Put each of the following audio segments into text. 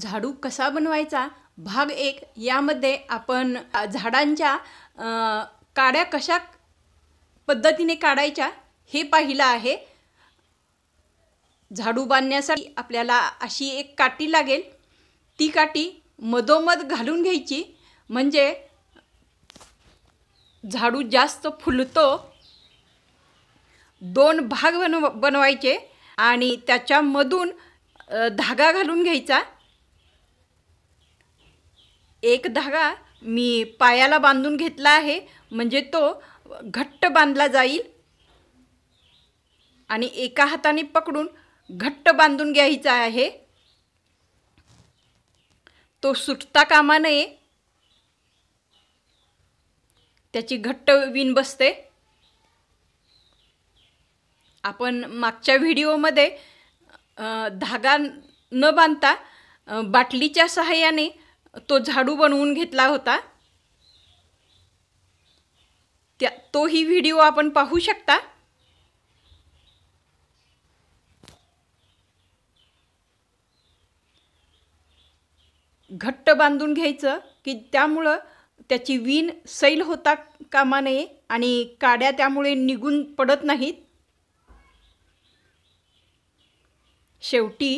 झाडू कसा बनवायचा भाग एक यामध्ये आपण झाडांच्या काड्या कशा पद्धतीने काढायच्या हे पाहिलं आहे झाडू बांधण्यासाठी आपल्याला अशी एक काठी लागेल ती काठी मधोमध घालून घ्यायची म्हणजे झाडू जास्त फुलतो दोन भाग बनव बनवायचे आणि त्याच्यामधून धागा घालून घ्यायचा एक धागा मी पायाला बांधून घेतला आहे म्हणजे तो घट्ट बांधला जाईल आणि एका हाताने पकडून घट्ट बांधून घ्यायचा आहे तो सुटता कामा नये त्याची घट्ट विण बसते आपण मागच्या व्हिडिओमध्ये धागा न बांधता बाटलीच्या सहाय्याने तो झाडू बनवून घेतला होता त्या तोही व्हिडिओ आपण पाहू शकता घट्ट बांधून घ्यायचं की त्यामुळं त्याची वीन सैल होता कामा नये आणि काड्या त्यामुळे निघून पडत नाहीत शेवटी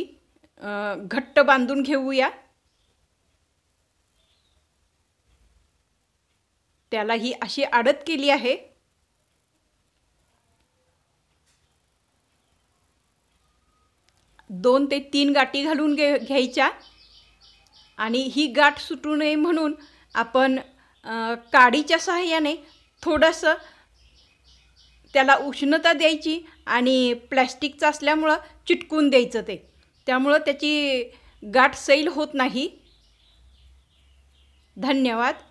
घट्ट बांधून घेऊया त्याला ही अशी आडत केली आहे दोन ते तीन गाठी घालून घे घ्यायच्या आणि ही गाठ सुटू नये म्हणून आपण काडीच्या सहाय्याने थोडंसं त्याला उष्णता द्यायची आणि प्लॅस्टिकचं असल्यामुळं चिटकून द्यायचं ते त्यामुळं त्याची गाठ सैल होत नाही धन्यवाद